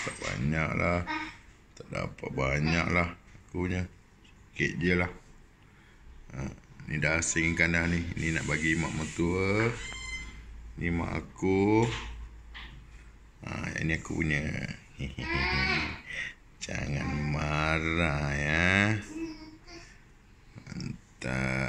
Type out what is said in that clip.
Tak banyak lah Tak dapat banyak lah Akunya Sikit je lah ha, Ni dah asingkan dah ni Ni nak bagi mak mentua Ni mak aku ha, Yang ni aku punya Jangan marah ya Mantap